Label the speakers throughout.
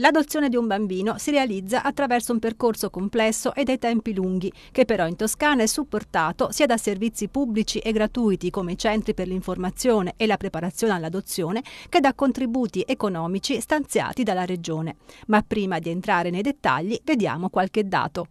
Speaker 1: L'adozione di un bambino si realizza attraverso un percorso complesso e dai tempi lunghi, che però in Toscana è supportato sia da servizi pubblici e gratuiti come i centri per l'informazione e la preparazione all'adozione, che da contributi economici stanziati dalla Regione. Ma prima di entrare nei dettagli, vediamo qualche dato.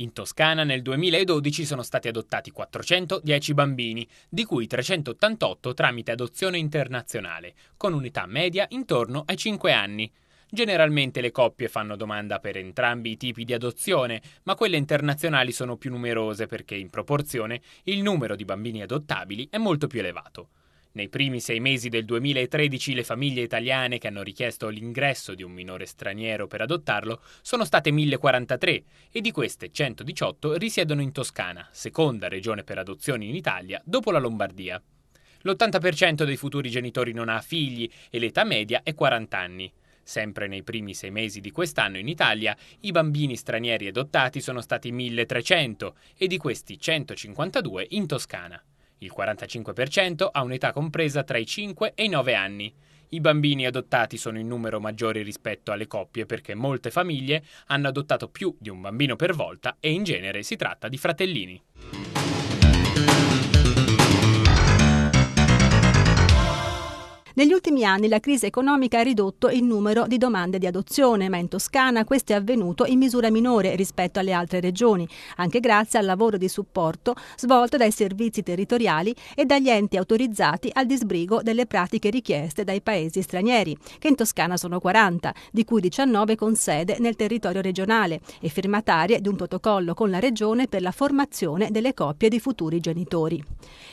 Speaker 2: In Toscana nel 2012 sono stati adottati 410 bambini, di cui 388 tramite adozione internazionale, con unità media intorno ai 5 anni. Generalmente le coppie fanno domanda per entrambi i tipi di adozione, ma quelle internazionali sono più numerose perché in proporzione il numero di bambini adottabili è molto più elevato. Nei primi sei mesi del 2013 le famiglie italiane che hanno richiesto l'ingresso di un minore straniero per adottarlo sono state 1043 e di queste 118 risiedono in Toscana, seconda regione per adozioni in Italia dopo la Lombardia. L'80% dei futuri genitori non ha figli e l'età media è 40 anni. Sempre nei primi sei mesi di quest'anno in Italia i bambini stranieri adottati sono stati 1300 e di questi 152 in Toscana. Il 45% ha un'età compresa tra i 5 e i 9 anni. I bambini adottati sono in numero maggiore rispetto alle coppie perché molte famiglie hanno adottato più di un bambino per volta e in genere si tratta di fratellini.
Speaker 1: Negli ultimi anni la crisi economica ha ridotto il numero di domande di adozione, ma in Toscana questo è avvenuto in misura minore rispetto alle altre regioni, anche grazie al lavoro di supporto svolto dai servizi territoriali e dagli enti autorizzati al disbrigo delle pratiche richieste dai paesi stranieri, che in Toscana sono 40, di cui 19 con sede nel territorio regionale e firmatarie di un protocollo con la Regione per la formazione delle coppie di futuri genitori.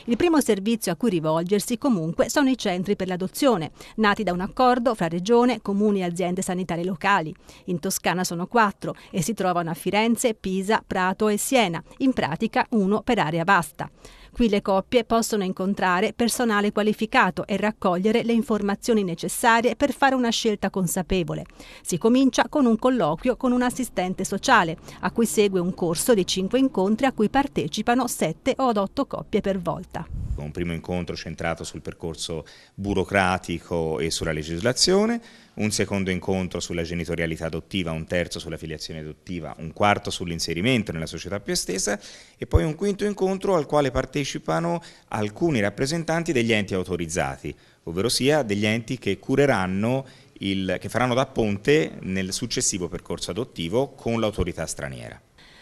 Speaker 1: Il primo servizio a cui rivolgersi comunque sono i centri per l'adozione ricostruzione, nati da un accordo fra regione, comuni e aziende sanitarie locali. In Toscana sono quattro e si trovano a Firenze, Pisa, Prato e Siena, in pratica uno per area vasta. Qui le coppie possono incontrare personale qualificato e raccogliere le informazioni necessarie per fare una scelta consapevole. Si comincia con un colloquio con un assistente sociale, a cui segue un corso di 5 incontri a cui partecipano 7 o 8 coppie per volta.
Speaker 3: Un primo incontro centrato sul percorso burocratico e sulla legislazione, un secondo incontro sulla genitorialità adottiva, un terzo sulla filiazione adottiva, un quarto sull'inserimento nella società più estesa e poi un quinto incontro al quale partecipano alcuni rappresentanti degli enti autorizzati, ovvero sia degli enti che cureranno il, che faranno da ponte nel successivo percorso adottivo con l'autorità straniera.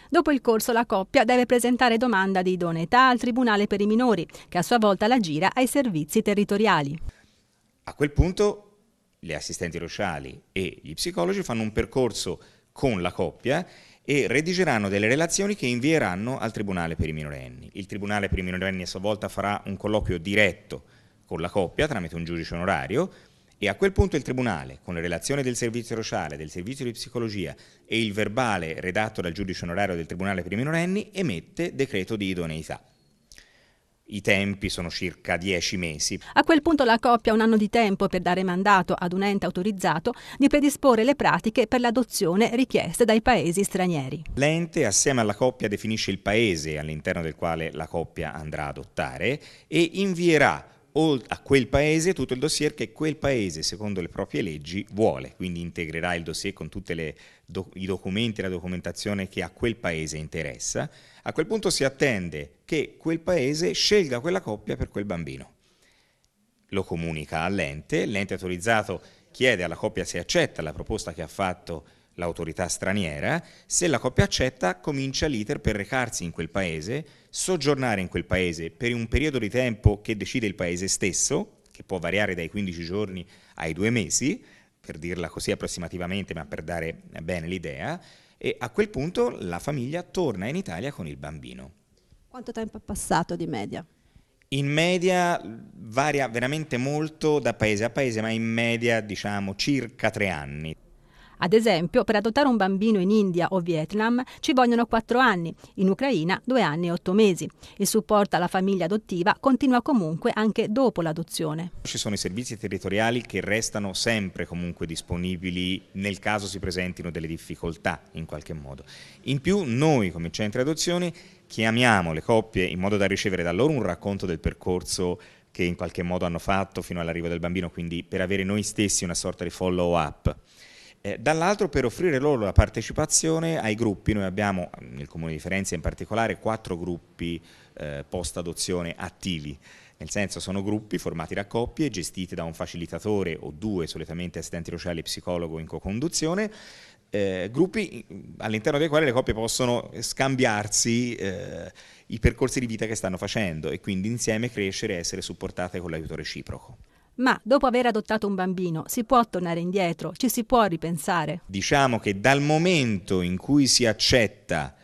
Speaker 1: Dopo il corso la coppia deve presentare domanda di idoneità al Tribunale per i minori, che a sua volta la gira ai servizi territoriali.
Speaker 3: A quel punto le assistenti sociali e gli psicologi fanno un percorso con la coppia e redigeranno delle relazioni che invieranno al Tribunale per i minorenni. Il Tribunale per i minorenni a sua volta farà un colloquio diretto con la coppia tramite un giudice onorario e a quel punto il Tribunale, con le relazioni del servizio sociale, del servizio di psicologia e il verbale redatto dal giudice onorario del Tribunale per i minorenni, emette decreto di idoneità. I tempi sono circa 10 mesi.
Speaker 1: A quel punto la coppia ha un anno di tempo per dare mandato ad un ente autorizzato di predisporre le pratiche per l'adozione richieste dai paesi stranieri.
Speaker 3: L'ente assieme alla coppia definisce il paese all'interno del quale la coppia andrà ad adottare e invierà a quel paese tutto il dossier che quel paese, secondo le proprie leggi, vuole. Quindi integrerà il dossier con tutti do, i documenti e la documentazione che a quel paese interessa. A quel punto si attende che quel paese scelga quella coppia per quel bambino. Lo comunica all'ente, l'ente autorizzato chiede alla coppia se accetta la proposta che ha fatto l'autorità straniera, se la coppia accetta comincia l'iter per recarsi in quel paese, soggiornare in quel paese per un periodo di tempo che decide il paese stesso, che può variare dai 15 giorni ai due mesi, per dirla così approssimativamente, ma per dare bene l'idea, e a quel punto la famiglia torna in Italia con il bambino.
Speaker 1: Quanto tempo è passato di media?
Speaker 3: In media varia veramente molto da paese a paese, ma in media diciamo circa tre anni.
Speaker 1: Ad esempio, per adottare un bambino in India o Vietnam ci vogliono 4 anni, in Ucraina 2 anni e 8 mesi. Il supporto alla famiglia adottiva continua comunque anche dopo l'adozione.
Speaker 3: Ci sono i servizi territoriali che restano sempre comunque disponibili nel caso si presentino delle difficoltà in qualche modo. In più noi come centri adozioni chiamiamo le coppie in modo da ricevere da loro un racconto del percorso che in qualche modo hanno fatto fino all'arrivo del bambino, quindi per avere noi stessi una sorta di follow up eh, dall'altro per offrire loro la partecipazione ai gruppi, noi abbiamo mm, nel Comune di Firenze in particolare quattro gruppi eh, post adozione attivi, nel senso sono gruppi formati da coppie gestiti da un facilitatore o due, solitamente assistenti sociali e psicologo in co-conduzione, eh, gruppi mm, all'interno dei quali le coppie possono scambiarsi eh, i percorsi di vita che stanno facendo e quindi insieme crescere e essere supportate con l'aiuto reciproco
Speaker 1: ma dopo aver adottato un bambino si può tornare indietro, ci si può ripensare.
Speaker 3: Diciamo che dal momento in cui si accetta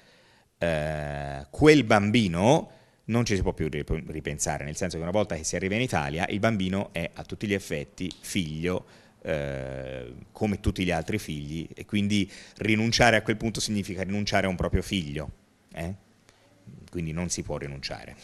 Speaker 3: eh, quel bambino non ci si può più ripensare, nel senso che una volta che si arriva in Italia il bambino è a tutti gli effetti figlio eh, come tutti gli altri figli e quindi rinunciare a quel punto significa rinunciare a un proprio figlio, eh? quindi non si può rinunciare.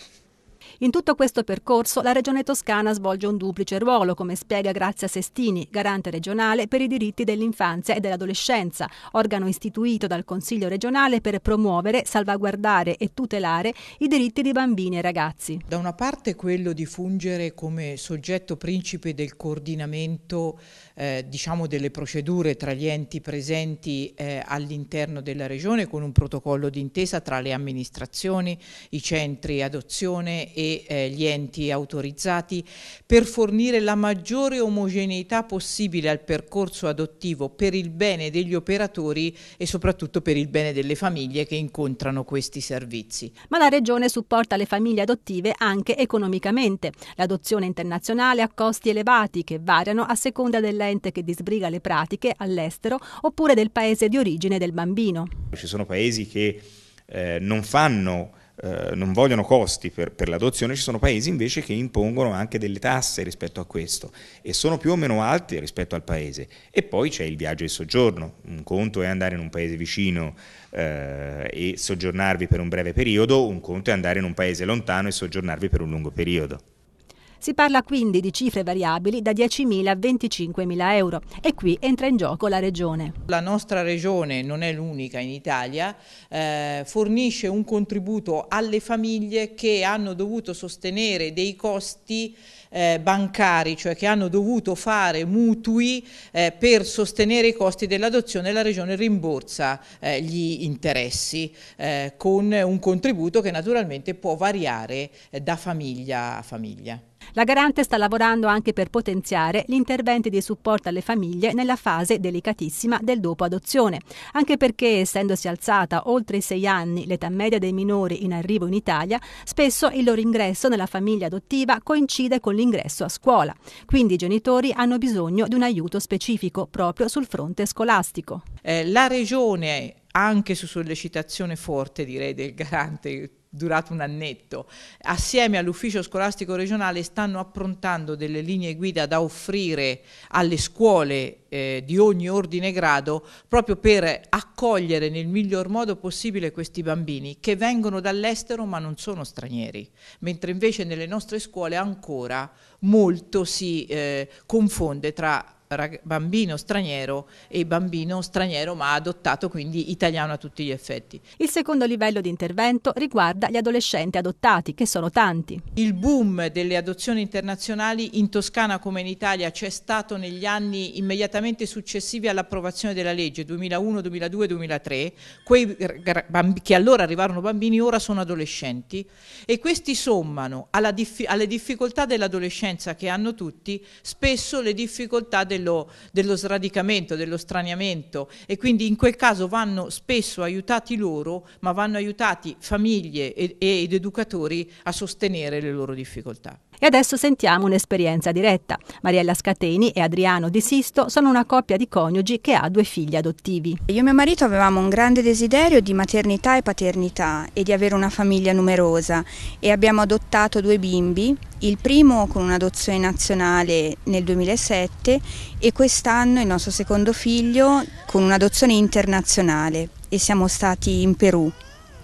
Speaker 1: In tutto questo percorso la Regione Toscana svolge un duplice ruolo, come spiega Grazia Sestini, garante regionale per i diritti dell'infanzia e dell'adolescenza, organo istituito dal Consiglio regionale per promuovere, salvaguardare e
Speaker 4: tutelare i diritti di bambini e ragazzi. Da una parte quello di fungere come soggetto principe del coordinamento eh, diciamo delle procedure tra gli enti presenti eh, all'interno della Regione con un protocollo d'intesa tra le amministrazioni, i centri adozione e eh, gli enti autorizzati per fornire la maggiore omogeneità possibile al percorso adottivo per il bene degli operatori e soprattutto per il bene delle famiglie che incontrano questi servizi.
Speaker 1: Ma la Regione supporta le famiglie adottive anche economicamente. L'adozione internazionale ha costi elevati che variano a seconda dell'ente che disbriga le pratiche all'estero oppure del paese di origine del bambino.
Speaker 3: Ci sono paesi che eh, non fanno eh, non vogliono costi per, per, l'adozione, ci sono paesi invece che impongono anche delle tasse rispetto a questo e sono più o meno alte rispetto al paese. E poi c'è il viaggio di soggiorno, un conto è andare in un paese vicino eh, e soggiornarvi per un breve periodo, un conto è andare in un paese lontano e soggiornarvi per un lungo periodo.
Speaker 1: Si parla quindi di cifre variabili da 10.000 a 25.000 euro e qui entra in gioco la regione.
Speaker 4: La nostra regione, non è l'unica in Italia, eh, fornisce un contributo alle famiglie che hanno dovuto sostenere dei costi eh, bancari, cioè che hanno dovuto fare mutui eh, per sostenere i costi dell'adozione, la Regione rimborsa eh, gli interessi eh, con un contributo che naturalmente può variare eh, da famiglia a famiglia. La Garante sta lavorando anche
Speaker 1: per potenziare gli interventi di supporto alle famiglie nella fase delicatissima del dopo adozione, anche perché essendosi alzata oltre i sei anni l'età media dei minori in arrivo in Italia, spesso il loro ingresso nella famiglia adottiva coincide con l'ingresso a scuola. Quindi i genitori hanno bisogno di un aiuto specifico proprio sul fronte scolastico.
Speaker 4: Eh, la Regione anche su sollecitazione forte direi del garante durato un annetto, assieme all'ufficio scolastico regionale stanno approntando delle linee guida da offrire alle scuole eh, di ogni ordine e grado proprio per accogliere nel miglior modo possibile questi bambini che vengono dall'estero ma non sono stranieri, mentre invece nelle nostre scuole ancora molto si eh, confonde tra bambino straniero e bambino straniero ma adottato quindi italiano a tutti gli effetti.
Speaker 1: Il secondo livello di intervento riguarda gli adolescenti adottati, che sono tanti. Il
Speaker 4: boom delle adozioni internazionali in Toscana come in Italia c'è stato negli anni immediatamente successivi all'approvazione della legge 2001, 2002, 2003. Quei che allora arrivarono bambini ora sono adolescenti e questi sommano dif alle difficoltà dell'adolescenza che hanno tutti spesso le difficoltà del dello, dello sradicamento, dello straniamento e quindi in quel caso vanno spesso aiutati loro, ma vanno aiutati famiglie ed, ed educatori a sostenere le loro difficoltà.
Speaker 1: E adesso sentiamo un'esperienza diretta. Mariella Scateni e Adriano Di Sisto sono una coppia di coniugi che ha due figli adottivi. Io e mio marito avevamo un grande desiderio di maternità e paternità e di avere una famiglia numerosa e abbiamo adottato due bimbi, il primo con un'adozione nazionale nel 2007 e quest'anno il nostro secondo figlio con un'adozione internazionale e siamo stati in Perù.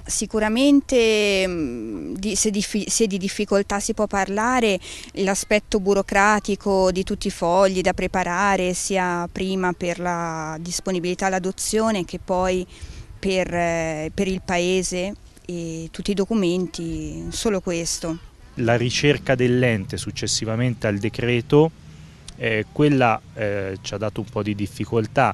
Speaker 1: Sicuramente mm, di, se, di, se, di, difficoltà si può parlare, l'aspetto burocratico di tutti i fogli da preparare sia prima per la disponibilità all'adozione che poi per, eh, per il paese e tutti i documenti, solo questo.
Speaker 5: La ricerca dell'ente successivamente al decreto, eh, quella eh, ci ha dato un po' di difficoltà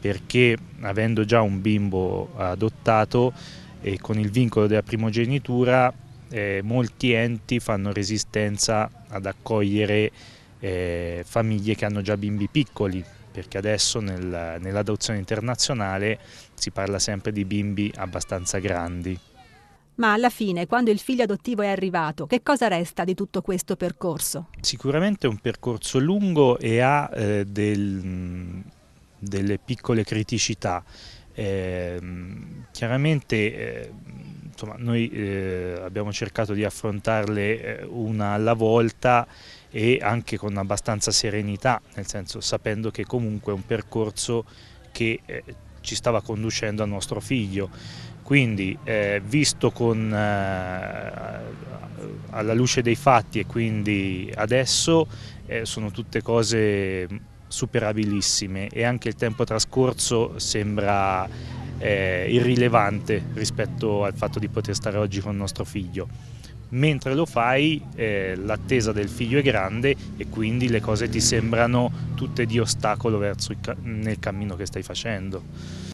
Speaker 5: perché avendo già un bimbo adottato e con il vincolo della primogenitura eh, molti enti fanno resistenza ad accogliere eh, famiglie che hanno già bimbi piccoli perché adesso nel, nell'adozione internazionale si parla sempre di bimbi abbastanza grandi.
Speaker 1: Ma alla fine, quando il figlio adottivo è arrivato, che cosa resta di tutto questo percorso?
Speaker 5: Sicuramente è un percorso lungo e ha eh, del, delle piccole criticità. Eh, chiaramente eh, insomma, noi eh, abbiamo cercato di affrontarle eh, una alla volta e anche con abbastanza serenità, nel senso sapendo che comunque è un percorso che eh, ci stava conducendo a nostro figlio. Quindi eh, visto con, alla luce dei fatti e quindi adesso sono tutte cose superabilissime e anche il tempo trascorso sembra eh, irrilevante rispetto al fatto di poter stare oggi con il nostro figlio. Mentre lo fai eh, l'attesa del figlio è grande e quindi le cose ti sembrano tutte di ostacolo verso ca nel cammino che stai facendo.